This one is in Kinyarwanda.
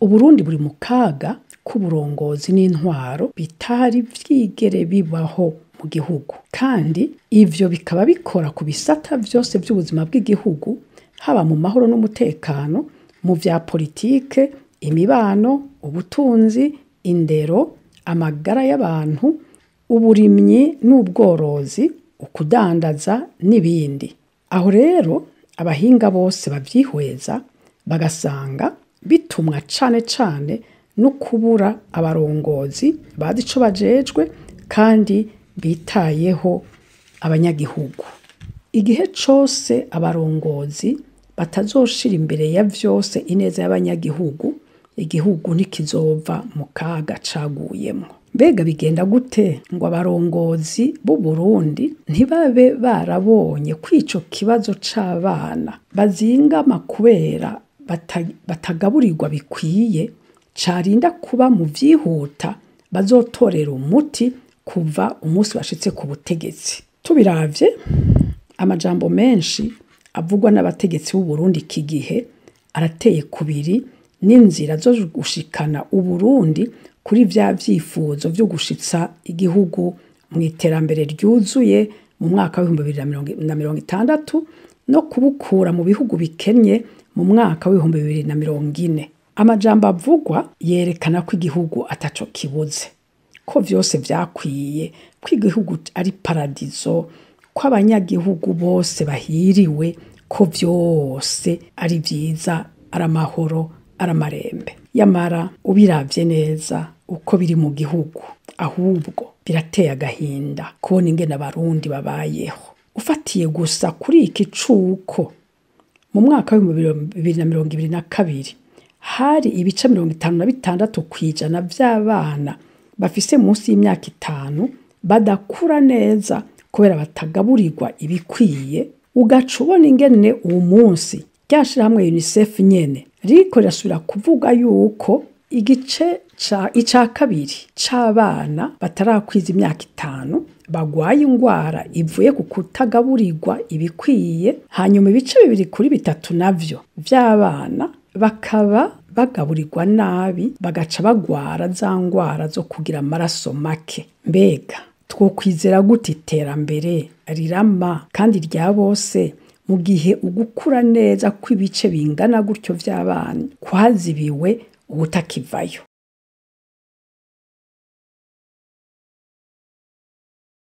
uburundi buri mu kaga k'uburongozi n'intwaro bitari byigere bibaho mu gihugu kandi ibyo bikaba bikora ku bisata byose by’ubuzima bw'igihugu haba mu mahoro n'umutekano mu bya politike imibano ubutunzi indero amagara y'abantu uburimyi n'ubworozi ukudandaza n'ibindi aho rero abahinga bose bavyihweza bagasanga bitumwa cyane cyane no kubura abarongozi bazi icyo bajejwe kandi bitayeho abanyagihugu igihe cyose abarongozi batazoshira imbere ya byose ineza y'abanyagihugu igihugu ntikizova mu kaga caguyemwo mbega bigenda gute ngo abarongozi b'u Burundi ntibabe barabonye kw'ico kibazo c'abana bazingama kubera batagaburirwa bikwiye carinda kuba mu byihuta bazotorera umuti kuva umunsi bashitse ku butegetsi tubiravye amajambo menshi avugwa n'abategetsi b'u Burundi iki gihe arateye kubiri n'inzira zo gushikana u Burundi kuri vya vyifuzo vyo gushitsa igihugu mu iterambere ryuzuye mu mwaka w'ibihumbi bibiri na mirongo itandatu no kubukura mu bihugu bikennye mu mwaka w'ibihumbi bibiri na mirongo ine amajambo avugwa yerekana ko igihugu ataco kibuze ko vyose vyakwiye ko igihugu ari paradizo ko abanyagihugu bose bahiriwe ko vyose ari vyiza ari amahoro ari amarembe yamara ubiravye neza uko biri mu gihugu ahubwo birateye agahinda kubona ingene abarundi babayeho ufatiye gusa kuri iki cuko mu mwaka w'ibihumbi bibiri na mirongo ibiri na kabiri hari ibice mirongo itanu na bitandatu ku ijana by'abana bafise munsi y'imyaka itanu badakura neza kubera batagaburirwa ibikwiye ugaca ubona ingene uwo munsi ryashyirahamwe unicef nyene ririko rirasubira kuvuga yuko igice icya kabiri cy'abana batarakwiza imyaka itanu bagwaye indwara ivuye ku kutagaburirwa ibikwiye hanyuma ibice bibiri kuri bitatu nabyo by'abana bakaba bagaburirwa nabi bagaca bagwara za ndwara zo kugira amaraso make mbega twokwizera gute iterambere rirama kandi rya bose mu gihe ugukura neza kw'ibice bingana gutyo by'abana kwazibiwe ubutakivayo